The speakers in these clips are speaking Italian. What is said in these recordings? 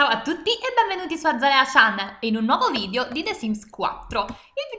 ciao a tutti e benvenuti su Azalea Channel in un nuovo video di The Sims 4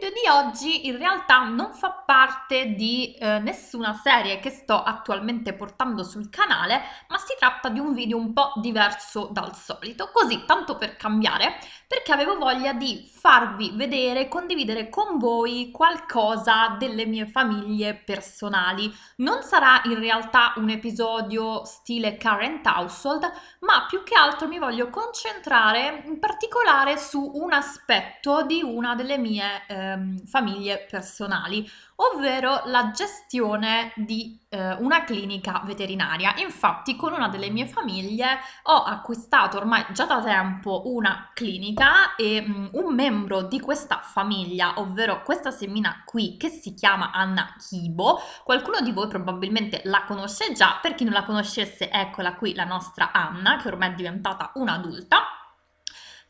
video di oggi in realtà non fa parte di eh, nessuna serie che sto attualmente portando sul canale, ma si tratta di un video un po' diverso dal solito, così tanto per cambiare, perché avevo voglia di farvi vedere, condividere con voi qualcosa delle mie famiglie personali. Non sarà in realtà un episodio stile current household, ma più che altro mi voglio concentrare in particolare su un aspetto di una delle mie eh, ehm, famiglie personali, ovvero la gestione di eh, una clinica veterinaria. Infatti con una delle mie famiglie ho acquistato ormai già da tempo una clinica e mh, mm, un membro di questa famiglia, ovvero questa semina qui che si chiama Anna Kibo, qualcuno di voi probabilmente la conosce già, per chi non la conoscesse eccola qui la nostra Anna che ormai è diventata un'adulta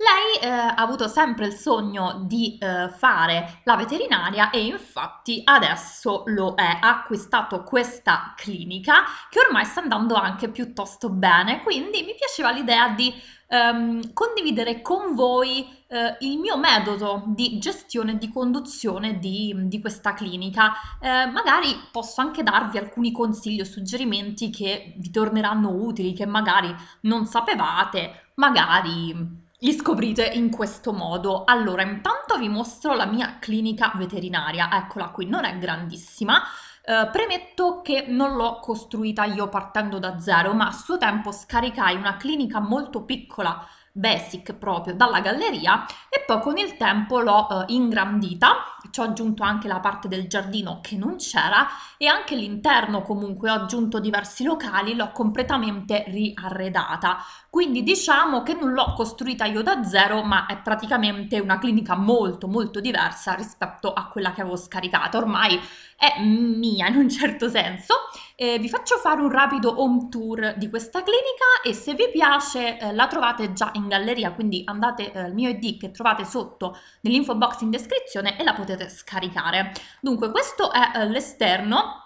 lei eh, ha avuto sempre il sogno di eh, fare la veterinaria e infatti adesso lo è, ha acquistato questa clinica che ormai sta andando anche piuttosto bene, quindi mi piaceva l'idea di ehm, condividere con voi eh, il mio metodo di gestione e di conduzione di, di questa clinica. Eh, magari posso anche darvi alcuni consigli o suggerimenti che vi torneranno utili, che magari non sapevate, magari li scoprite in questo modo. Allora, intanto vi mostro la mia clinica veterinaria, eccola qui, non è grandissima, eh, premetto che non l'ho costruita io partendo da zero, ma a suo tempo scaricai una clinica molto piccola basic proprio dalla galleria e poi con il tempo l'ho eh, ingrandita, ci ho aggiunto anche la parte del giardino che non c'era e anche l'interno comunque ho aggiunto diversi locali, l'ho completamente riarredata. Quindi diciamo che non l'ho costruita io da zero, ma è praticamente una clinica molto molto diversa rispetto a quella che avevo scaricata, ormai è mia in un certo senso. Eh, vi faccio fare un rapido home tour di questa clinica e se vi piace eh, la trovate già in galleria, quindi andate eh, al mio id che trovate sotto nell'info box in descrizione e la potete scaricare. Dunque questo è eh, l'esterno.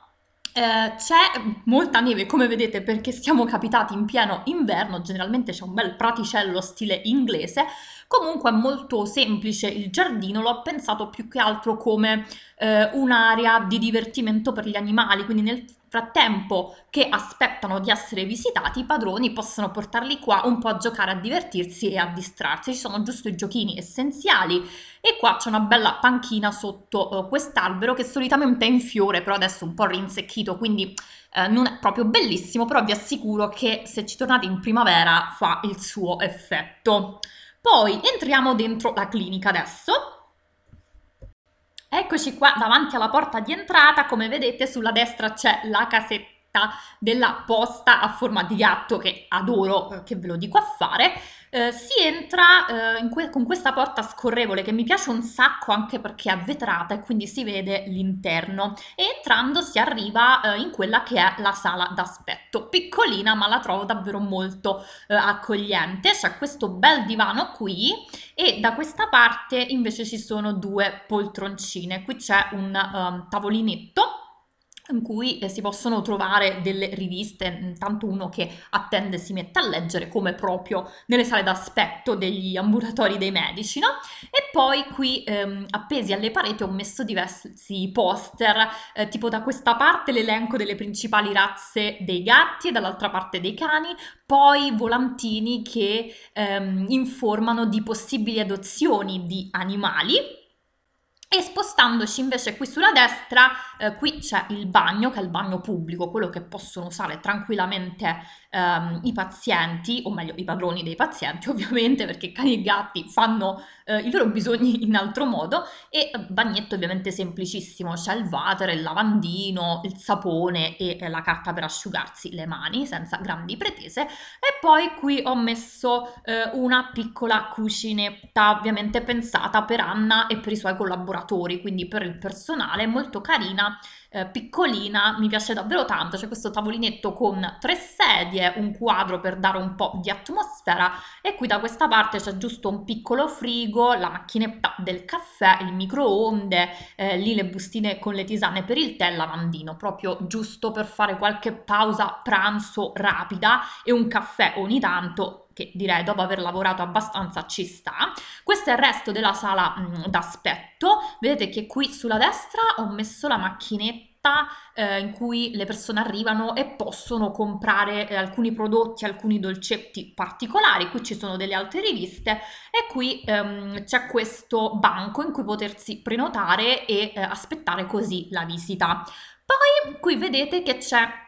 Eh, c'è molta neve, come vedete, perché siamo capitati in pieno inverno, generalmente c'è un bel praticello stile inglese, comunque è molto semplice il giardino, l'ho pensato più che altro come eh, un'area di divertimento per gli animali, quindi nel frattempo che aspettano di essere visitati, i padroni possono portarli qua un po' a giocare, a divertirsi e a distrarsi. Ci sono giusto i giochini essenziali e qua c'è una bella panchina sotto eh, quest'albero che solitamente è in fiore, però adesso è un po' rinsecchito, quindi eh, non è proprio bellissimo, però vi assicuro che se ci tornate in primavera fa il suo effetto. Poi entriamo dentro la clinica adesso Eccoci qua davanti alla porta di entrata, come vedete sulla destra c'è la casetta della posta a forma di gatto che adoro, eh, che ve lo dico a fare, eh, si entra eh, que- con questa porta scorrevole che mi piace un sacco anche perché è vetrata e quindi si vede l'interno e entrando si arriva eh, in quella che è la sala d'aspetto, piccolina ma la trovo davvero molto eh, accogliente, c'è questo bel divano qui e da questa parte invece ci sono due poltroncine, qui c'è un um, tavolinetto in cui eh, si possono trovare delle riviste, mm, tanto uno che attende si mette a leggere, come proprio nelle sale d'aspetto degli ambulatori dei medici, no? E poi qui ehm, appesi alle pareti ho messo diversi poster, eh, tipo da questa parte l'elenco delle principali razze dei gatti e dall'altra parte dei cani, poi volantini che ehm, informano di possibili adozioni di animali e spostandoci invece qui sulla destra, eh, qui c'è il bagno, che è il bagno pubblico, quello che possono usare tranquillamente ehm, i pazienti, o meglio i padroni dei pazienti ovviamente, perché cani e gatti fanno eh, i loro bisogni in altro modo, e eh, bagnetto ovviamente semplicissimo, c'è il water, il lavandino, il sapone e eh, la carta per asciugarsi le mani senza grandi pretese. E poi qui ho messo eh, una piccola cucinetta ovviamente pensata per Anna e per i suoi collaboratori, quindi per il personale, molto carina eh, piccolina, mi piace davvero tanto, c'è questo tavolinetto con tre sedie, un quadro per dare un po' di atmosfera e qui da questa parte c'è giusto un piccolo frigo, la macchinetta del caffè, il microonde, eh, lì le bustine con le tisane per il tè e lavandino, proprio giusto per fare qualche pausa pranzo rapida e un caffè ogni tanto che direi dopo aver lavorato abbastanza ci sta. Questo è il resto della sala mm, d'aspetto, vedete che qui sulla destra ho messo la macchinetta eh, in cui le persone arrivano e possono comprare eh, alcuni prodotti, alcuni dolcetti particolari. Qui ci sono delle altre riviste e qui ehm, c'è questo banco in cui potersi prenotare e eh, aspettare così la visita. Poi qui vedete che c'è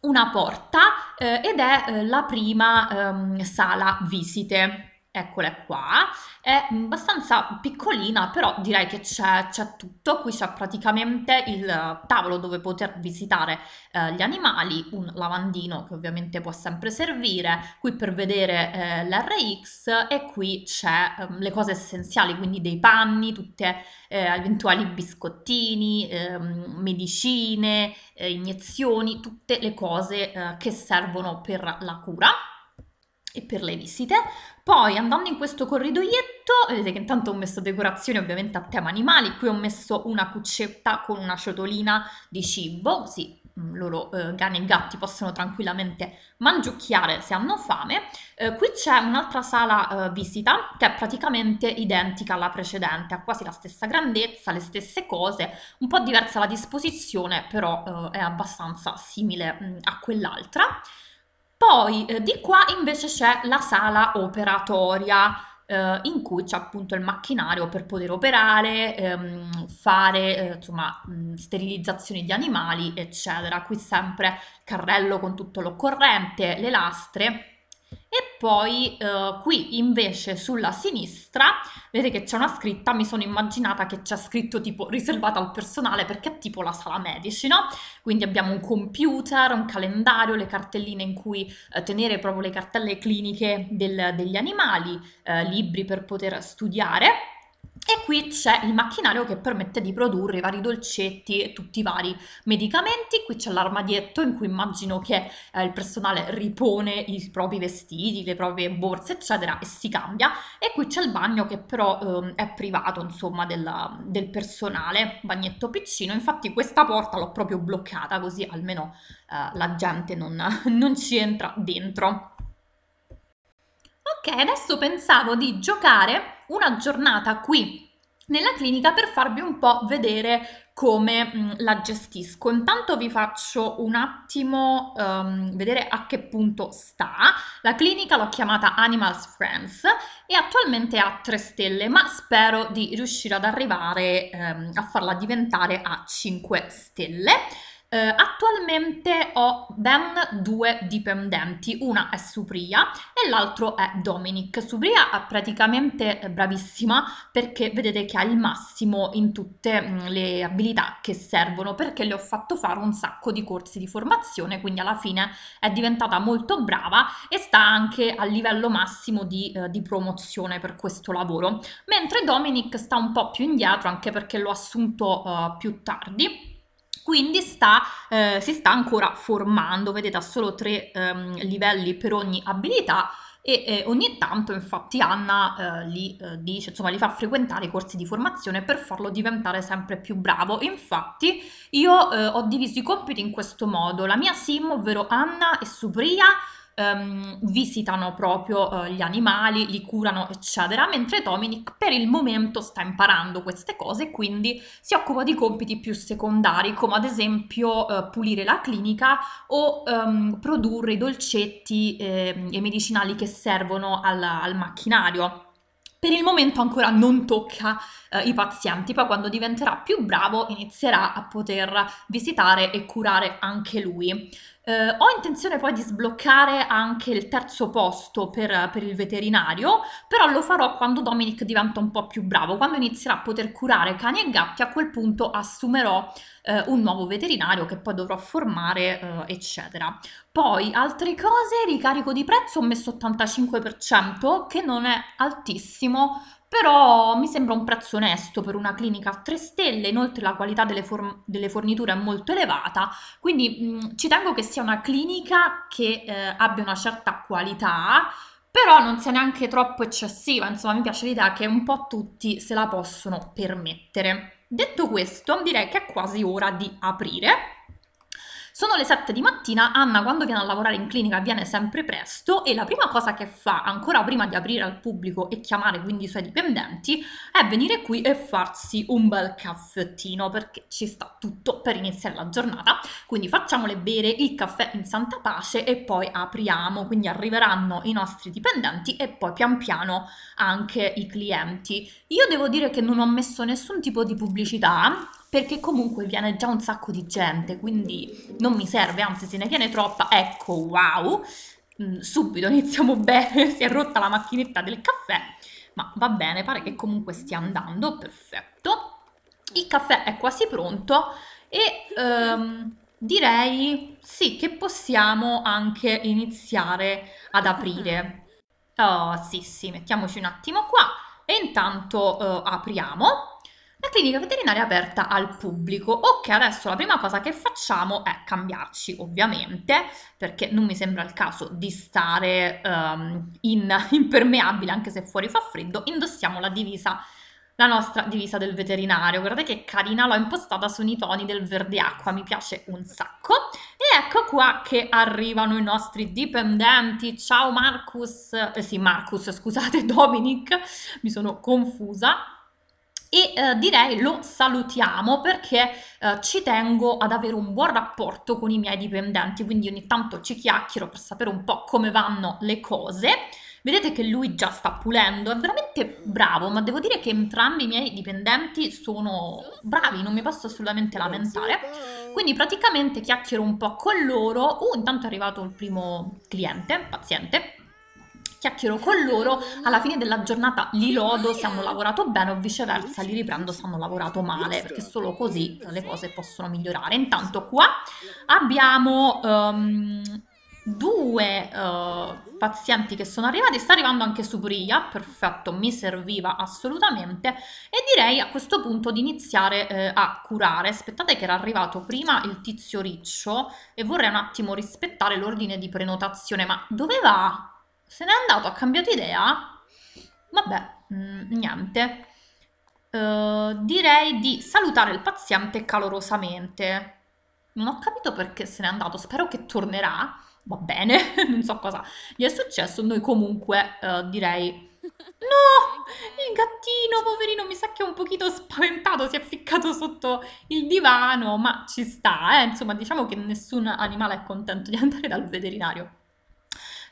una porta eh, ed è eh, la prima ehm, sala visite. Eccola qua, è abbastanza piccolina, però direi che c'è, c'è tutto. Qui c'è praticamente il tavolo dove poter visitare eh, gli animali, un lavandino che ovviamente può sempre servire, qui per vedere eh, l'RX e qui c'è eh, le cose essenziali, quindi dei panni, tutte eh, eventuali biscottini, ehm, medicine, eh, iniezioni, tutte le cose eh, che servono per la cura e per le visite. Poi andando in questo corridoietto, vedete che intanto ho messo decorazioni ovviamente a tema animali, qui ho messo una cuccetta con una ciotolina di cibo, sì, mm, loro eh, cani e gatti possono tranquillamente mangiucchiare se hanno fame. Eh, qui c'è un'altra sala eh, visita che è praticamente identica alla precedente, ha quasi la stessa grandezza, le stesse cose, un po' diversa la disposizione, però eh, è abbastanza simile mh, mm, a quell'altra. Poi eh, di qua invece c'è la sala operatoria eh, in cui c'è appunto il macchinario per poter operare, ehm, fare eh, insomma mh, sterilizzazioni di animali, eccetera. Qui sempre carrello con tutto l'occorrente, le lastre e poi eh, qui invece sulla sinistra, vedete che c'è una scritta, mi sono immaginata che c'è scritto tipo riservata al personale perché è tipo la sala medici, no? Quindi abbiamo un computer, un calendario, le cartelline in cui eh, tenere proprio le cartelle cliniche del, degli animali, eh, libri per poter studiare e qui c'è il macchinario che permette di produrre i vari dolcetti e tutti i vari medicamenti. Qui c'è l'armadietto in cui immagino che eh, il personale ripone i propri vestiti, le proprie borse, eccetera, e si cambia. E qui c'è il bagno che però eh, è privato, insomma, della, del personale, bagnetto piccino. Infatti questa porta l'ho proprio bloccata così almeno eh, la gente non, non ci entra dentro. Ok, adesso pensavo di giocare una giornata qui nella clinica per farvi un po' vedere come mh, mm, la gestisco. Intanto vi faccio un attimo um, vedere a che punto sta. La clinica l'ho chiamata Animals Friends e attualmente ha tre stelle, ma spero di riuscire ad arrivare um, a farla diventare a 5 stelle. Eh, attualmente ho ben due dipendenti, una è Supria e l'altro è Dominic. Supria è praticamente bravissima perché vedete che ha il massimo in tutte mm, le abilità che servono perché le ho fatto fare un sacco di corsi di formazione, quindi alla fine è diventata molto brava e sta anche al livello massimo di, eh, di promozione per questo lavoro. Mentre Dominic sta un po' più indietro anche perché l'ho assunto eh, più tardi quindi sta, eh, si sta ancora formando, vedete ha solo tre ehm, livelli per ogni abilità e eh, ogni tanto infatti Anna eh, li, eh, dice, insomma, li fa frequentare i corsi di formazione per farlo diventare sempre più bravo. Infatti io eh, ho diviso i compiti in questo modo, la mia sim, ovvero Anna e Supria, um, visitano proprio uh, gli animali, li curano, eccetera, mentre Dominic per il momento sta imparando queste cose e quindi si occupa di compiti più secondari, come ad esempio uh, pulire la clinica o um, produrre i dolcetti eh, e i medicinali che servono al, al macchinario per il momento ancora non tocca eh, i pazienti, poi quando diventerà più bravo inizierà a poter visitare e curare anche lui. Eh, ho intenzione poi di sbloccare anche il terzo posto per, per, il veterinario, però lo farò quando Dominic diventa un po' più bravo, quando inizierà a poter curare cani e gatti, a quel punto assumerò eh, un nuovo veterinario che poi dovrò formare, eh, eccetera. Poi altre cose, ricarico di prezzo ho messo 85%, che non è altissimo però mi sembra un prezzo onesto per una clinica a 3 stelle, inoltre la qualità delle, for- delle forniture è molto elevata, quindi mh, mm, ci tengo che sia una clinica che eh, abbia una certa qualità, però non sia neanche troppo eccessiva, insomma mi piace l'idea che un po' tutti se la possono permettere. Detto questo, direi che è quasi ora di aprire sono le 7 di mattina, Anna quando viene a lavorare in clinica viene sempre presto e la prima cosa che fa, ancora prima di aprire al pubblico e chiamare quindi i suoi dipendenti, è venire qui e farsi un bel caffettino perché ci sta tutto per iniziare la giornata. Quindi facciamole bere il caffè in santa pace e poi apriamo, quindi arriveranno i nostri dipendenti e poi pian piano anche i clienti. Io devo dire che non ho messo nessun tipo di pubblicità, perché comunque viene già un sacco di gente, quindi non mi serve, anzi se ne viene troppa, ecco, wow, mm, subito iniziamo bene, si è rotta la macchinetta del caffè, ma va bene, pare che comunque stia andando, perfetto. Il caffè è quasi pronto e ehm, direi sì che possiamo anche iniziare ad aprire. Oh, sì, sì, mettiamoci un attimo qua e intanto eh, apriamo la clinica veterinaria aperta al pubblico. Ok, adesso la prima cosa che facciamo è cambiarci, ovviamente, perché non mi sembra il caso di stare um, in impermeabile, anche se fuori fa freddo. Indossiamo la divisa, la nostra divisa del veterinario. Guardate che carina, l'ho impostata su i toni del verde acqua, mi piace un sacco. E ecco qua che arrivano i nostri dipendenti. Ciao Marcus, eh sì Marcus, scusate Dominic, mi sono confusa e eh, direi lo salutiamo perché eh, ci tengo ad avere un buon rapporto con i miei dipendenti, quindi ogni tanto ci chiacchiero per sapere un po' come vanno le cose. Vedete che lui già sta pulendo, è veramente bravo, ma devo dire che entrambi i miei dipendenti sono bravi, non mi posso assolutamente lamentare. Quindi praticamente chiacchiero un po' con loro. Uh, intanto è arrivato il primo cliente, paziente chiacchiero con loro, alla fine della giornata li lodo se hanno lavorato bene o viceversa li riprendo se hanno lavorato male, perché solo così le cose possono migliorare. Intanto qua abbiamo um, due uh, pazienti che sono arrivati, sta arrivando anche Supriya, perfetto, mi serviva assolutamente e direi a questo punto di iniziare eh, a curare. Aspettate che era arrivato prima il tizio riccio e vorrei un attimo rispettare l'ordine di prenotazione, ma dove va? se n'è andato, ha cambiato idea, vabbè, mh, mm, niente. Uh, direi di salutare il paziente calorosamente. Non ho capito perché se n'è andato, spero che tornerà. Va bene, non so cosa gli è successo, noi comunque uh, direi... No, il gattino, poverino, mi sa che è un pochino spaventato, si è ficcato sotto il divano, ma ci sta, eh? Insomma, diciamo che nessun animale è contento di andare dal veterinario.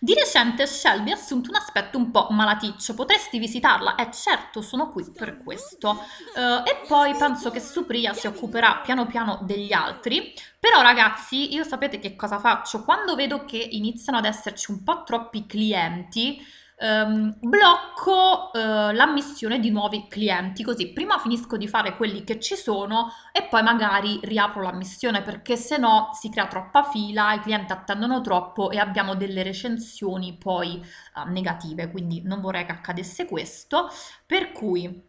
Di recente Shelby ha assunto un aspetto un po' malaticcio, potresti visitarla? Eh certo, sono qui per questo. Uh, e poi penso che Supriya si occuperà piano piano degli altri, però ragazzi io sapete che cosa faccio? Quando vedo che iniziano ad esserci un po' troppi clienti, ehm, blocco eh, l'ammissione di nuovi clienti, così prima finisco di fare quelli che ci sono e poi magari riapro l'ammissione perché se no si crea troppa fila, i clienti attendono troppo e abbiamo delle recensioni poi eh, negative, quindi non vorrei che accadesse questo, per cui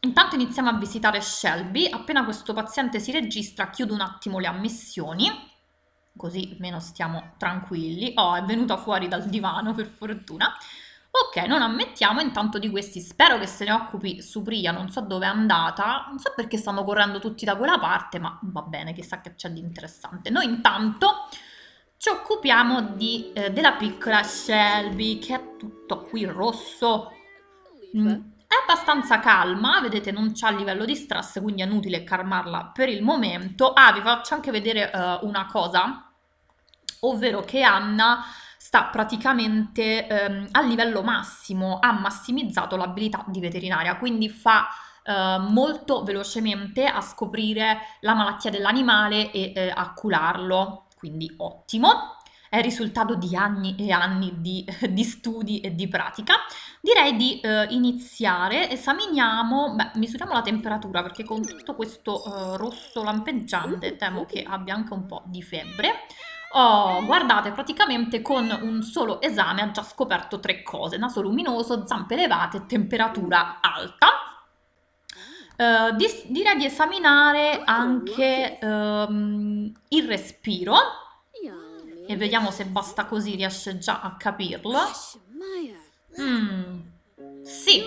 Intanto iniziamo a visitare Shelby, appena questo paziente si registra chiudo un attimo le ammissioni così almeno stiamo tranquilli. Oh, è venuta fuori dal divano per fortuna. Ok, non ammettiamo intanto di questi, spero che se ne occupi Supria, non so dove è andata, non so perché stanno correndo tutti da quella parte, ma va bene, chissà che c'è di interessante. Noi intanto ci occupiamo di, eh, della piccola Shelby, che è tutto qui rosso. Mm, è abbastanza calma, vedete non c'è a livello di stress, quindi è inutile calmarla per il momento. Ah, vi faccio anche vedere eh, una cosa, ovvero che Anna sta praticamente ehm, al livello massimo, ha massimizzato l'abilità di veterinaria, quindi fa eh, molto velocemente a scoprire la malattia dell'animale e eh, a curarlo, quindi ottimo è il risultato di anni e anni di, di studi e di pratica. Direi di eh, iniziare, esaminiamo, beh, misuriamo la temperatura perché con tutto questo eh, rosso lampeggiante temo che abbia anche un po' di febbre. Oh, guardate, praticamente con un solo esame ha già scoperto tre cose: naso luminoso, zampe elevate, temperatura alta. Ah. Eh, di- direi di esaminare ah, anche ehm, il respiro e vediamo se basta così riesce già a capirlo. Mm, sì,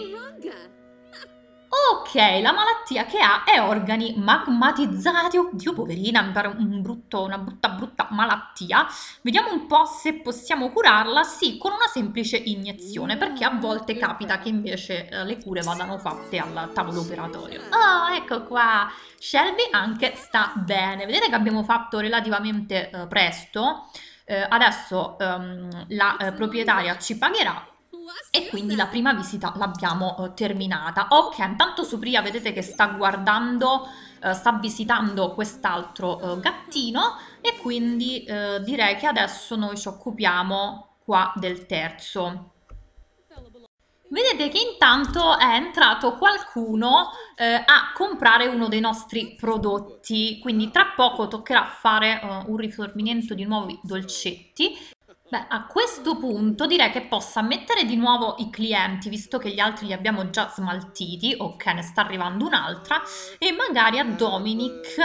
Ok, la malattia che ha è organi magmatizzati. Oddio, poverina, mi pare un brutto, una brutta, brutta malattia. Vediamo un po' se possiamo curarla. Sì, con una semplice iniezione, perché a volte capita che invece eh, le cure vadano fatte al tavolo operatorio. Oh, ecco qua. Shelby anche sta bene. Vedete che abbiamo fatto relativamente eh, presto. Eh, adesso ehm, la eh, proprietaria ci pagherà e quindi la prima visita l'abbiamo eh, terminata. Ok, intanto Supria vedete che sta guardando, eh, sta visitando quest'altro eh, gattino e quindi eh, direi che adesso noi ci occupiamo qua del terzo. Vedete che intanto è entrato qualcuno eh, a comprare uno dei nostri prodotti, quindi tra poco toccherà fare eh, un rifornimento di nuovi dolcetti Beh, a questo punto direi che possa mettere di nuovo i clienti, visto che gli altri li abbiamo già smaltiti, ok, ne sta arrivando un'altra, e magari a Dominic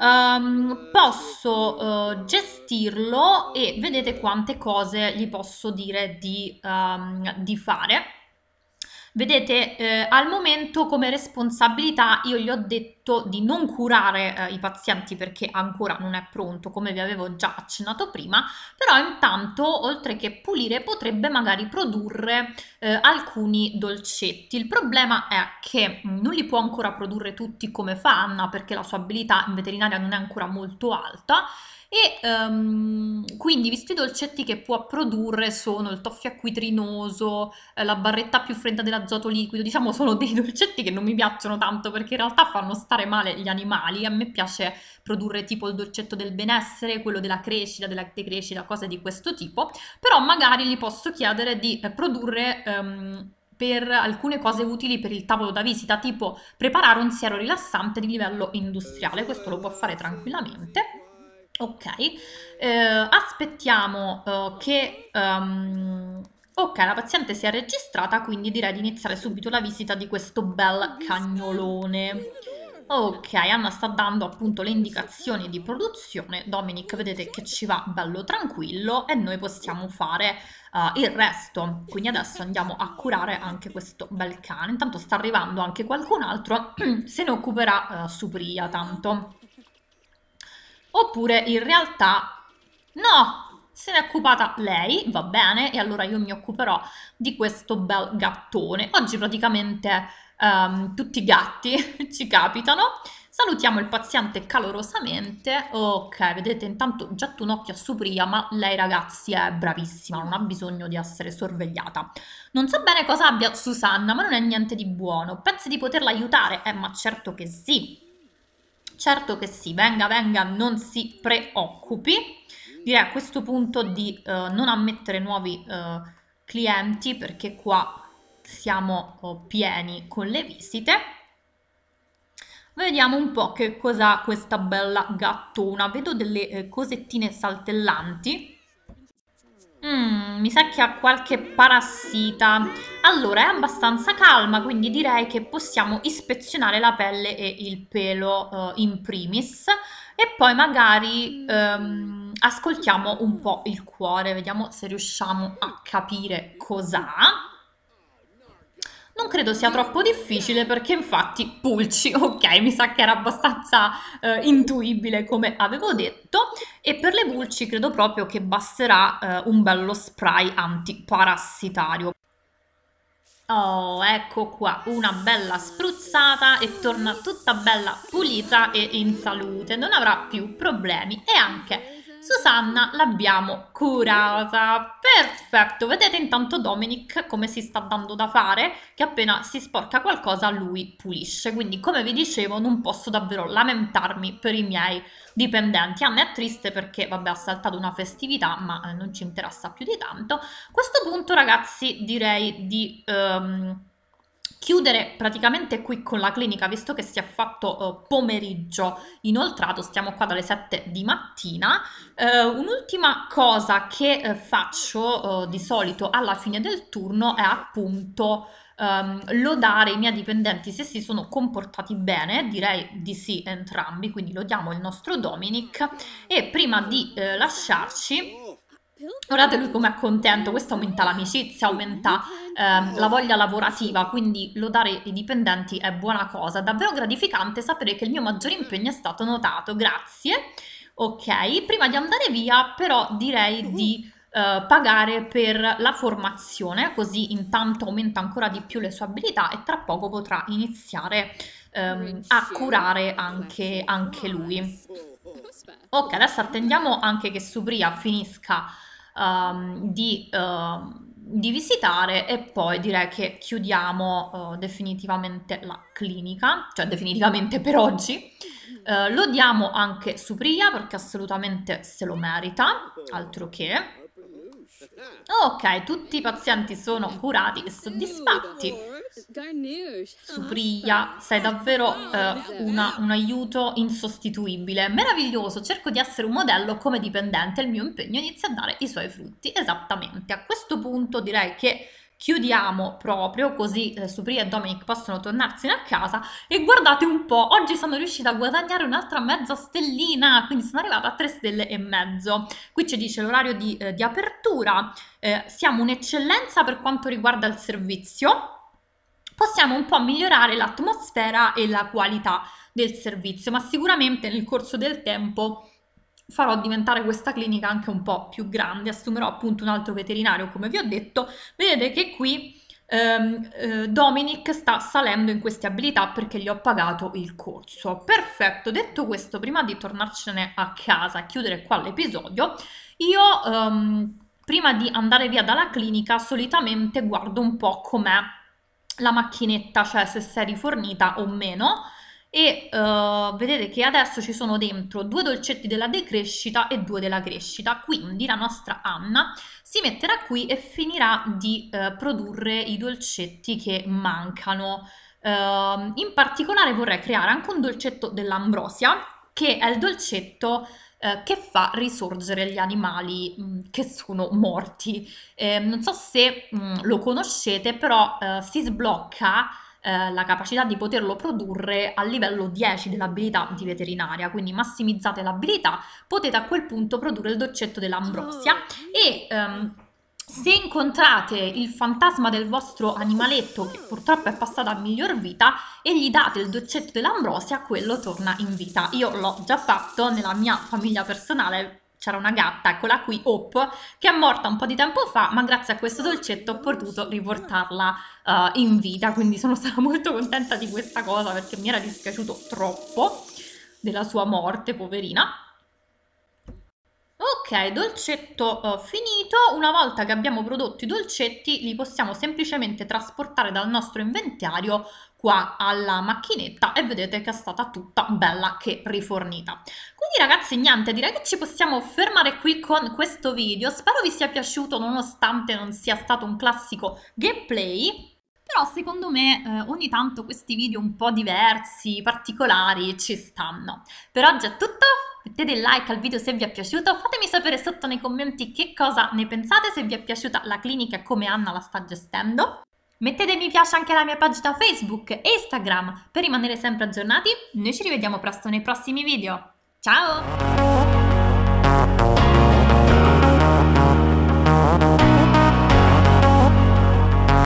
ehm, posso eh, gestirlo e vedete quante cose gli posso dire di, ehm, di fare. Vedete, eh, al momento come responsabilità io gli ho detto di non curare eh, i pazienti perché ancora non è pronto, come vi avevo già accennato prima, però intanto, oltre che pulire, potrebbe magari produrre eh, alcuni dolcetti. Il problema è che non li può ancora produrre tutti come fa Anna perché la sua abilità in veterinaria non è ancora molto alta e ehm, quindi i vestiti dolcetti che può produrre sono il toffee acquitrinoso, eh, la barretta più fredda dell'azoto liquido, diciamo sono dei dolcetti che non mi piacciono tanto perché in realtà fanno stare male gli animali, a me piace produrre tipo il dolcetto del benessere, quello della crescita, della decrescita, cose di questo tipo, però magari gli posso chiedere di eh, produrre... Ehm, per alcune cose utili per il tavolo da visita, tipo preparare un siero rilassante di livello industriale, questo lo può fare tranquillamente. Ok, eh, aspettiamo eh, che... Um, ok, la paziente si è registrata, quindi direi di iniziare subito la visita di questo bel cagnolone. Ok, Anna sta dando appunto le indicazioni di produzione, Dominic vedete che ci va bello tranquillo e noi possiamo fare uh, il resto, quindi adesso andiamo a curare anche questo bel cane, intanto sta arrivando anche qualcun altro, se ne occuperà uh, Supriya tanto. Oppure in realtà no, se n'è occupata lei, va bene, e allora io mi occuperò di questo bel gattone. Oggi praticamente um, tutti i gatti ci capitano. Salutiamo il paziente calorosamente. Ok, vedete, intanto getto un occhio a Supria, ma lei ragazzi è bravissima, non ha bisogno di essere sorvegliata. Non so bene cosa abbia Susanna, ma non è niente di buono. Pensi di poterla aiutare? Eh, ma certo che sì. Certo che sì, venga, venga, non si preoccupi. Direi a questo punto di eh, non ammettere nuovi eh, clienti perché qua siamo oh, pieni con le visite. Vediamo un po' che cos'ha questa bella gattona. Vedo delle eh, cosettine saltellanti Mm, mi sa che ha qualche parassita. Allora, è abbastanza calma, quindi direi che possiamo ispezionare la pelle e il pelo eh, in primis e poi magari ehm, ascoltiamo un po' il cuore, vediamo se riusciamo a capire cos'ha. Non credo sia troppo difficile perché infatti pulci, ok, mi sa che era abbastanza eh, intuibile come avevo detto e per le pulci credo proprio che basterà eh, un bello spray antiparassitario. Oh, ecco qua, una bella spruzzata e torna tutta bella pulita e in salute, non avrà più problemi e anche Susanna l'abbiamo curata. Perfetto, vedete intanto Dominic come si sta dando da fare, che appena si sporca qualcosa lui pulisce. Quindi come vi dicevo non posso davvero lamentarmi per i miei dipendenti. A me è triste perché vabbè ha saltato una festività ma eh, non ci interessa più di tanto. A questo punto ragazzi direi di... Um, chiudere praticamente qui con la clinica, visto che si è fatto eh, pomeriggio inoltrato, stiamo qua dalle 7 di mattina. Eh, un'ultima cosa che eh, faccio eh, di solito alla fine del turno è appunto ehm, lodare i miei dipendenti se si sono comportati bene, direi di sì entrambi, quindi lodiamo il nostro Dominic e prima di eh, lasciarci Guardate lui come è contento, questo aumenta l'amicizia, aumenta ehm, la voglia lavorativa, quindi lodare i dipendenti è buona cosa. davvero gratificante sapere che il mio maggiore impegno è stato notato, grazie. Ok, prima di andare via però direi di eh, pagare per la formazione, così intanto aumenta ancora di più le sue abilità e tra poco potrà iniziare ehm, a curare anche, anche lui. Ok, adesso attendiamo anche che Supria finisca um, di, uh, di, visitare e poi direi che chiudiamo uh, definitivamente la clinica, cioè definitivamente per oggi. Uh, lo diamo anche su Priya perché assolutamente se lo merita, oh. altro che. Ah, ok, tutti i pazienti sono curati e soddisfatti. Supriya, ah, sei davvero ah, eh, una, un aiuto insostituibile. Meraviglioso, cerco di essere un modello come dipendente, il mio impegno inizia a dare i suoi frutti. Esattamente, a questo punto direi che chiudiamo proprio così eh, Supri e Dominic possono tornarsene a casa e guardate un po', oggi sono riuscita a guadagnare un'altra mezza stellina, quindi sono arrivata a 3 stelle e mezzo. Qui ci dice l'orario di, eh, di apertura, eh, siamo un'eccellenza per quanto riguarda il servizio, possiamo un po' migliorare l'atmosfera e la qualità del servizio, ma sicuramente nel corso del tempo farò diventare questa clinica anche un po' più grande, assumerò appunto un altro veterinario come vi ho detto. Vedete che qui ehm, eh, Dominic sta salendo in queste abilità perché gli ho pagato il corso. Perfetto, detto questo, prima di tornarcene a casa, a chiudere qua l'episodio, io ehm, prima di andare via dalla clinica solitamente guardo un po' com'è la macchinetta, cioè se sei rifornita o meno. E uh, vedete che adesso ci sono dentro due dolcetti della decrescita e due della crescita, quindi la nostra Anna si metterà qui e finirà di uh, produrre i dolcetti che mancano. Uh, in particolare vorrei creare anche un dolcetto dell'ambrosia, che è il dolcetto eh, che fa risorgere gli animali mh, mm, che sono morti. Eh, non so se mh, mm, lo conoscete, però eh, si sblocca eh, la capacità di poterlo produrre a livello 10 dell'abilità di veterinaria, quindi massimizzate l'abilità, potete a quel punto produrre il doccetto dell'ambrosia ah. e... Ehm, se incontrate il fantasma del vostro animaletto che purtroppo è passato a miglior vita e gli date il doccetto dell'ambrosia, quello torna in vita. Io l'ho già fatto nella mia famiglia personale, c'era una gatta, eccola qui, Hope, che è morta un po' di tempo fa, ma grazie a questo dolcetto ho potuto riportarla uh, in vita, quindi sono stata molto contenta di questa cosa perché mi era dispiaciuto troppo della sua morte, poverina. Ok, dolcetto eh, finito. Una volta che abbiamo prodotto i dolcetti, li possiamo semplicemente trasportare dal nostro inventario qua alla macchinetta e vedete che è stata tutta bella che rifornita. Quindi ragazzi niente, direi che ci possiamo fermare qui con questo video. Spero vi sia piaciuto nonostante non sia stato un classico gameplay. Però secondo me eh, ogni tanto questi video un po' diversi, particolari, ci stanno. Per oggi è tutto, mettete like al video se vi è piaciuto, fatemi sapere sotto nei commenti che cosa ne pensate, se vi è piaciuta la clinica e come Anna la sta gestendo. Mettete mi piace anche alla mia pagina Facebook e Instagram per rimanere sempre aggiornati. Noi ci rivediamo presto nei prossimi video. Ciao!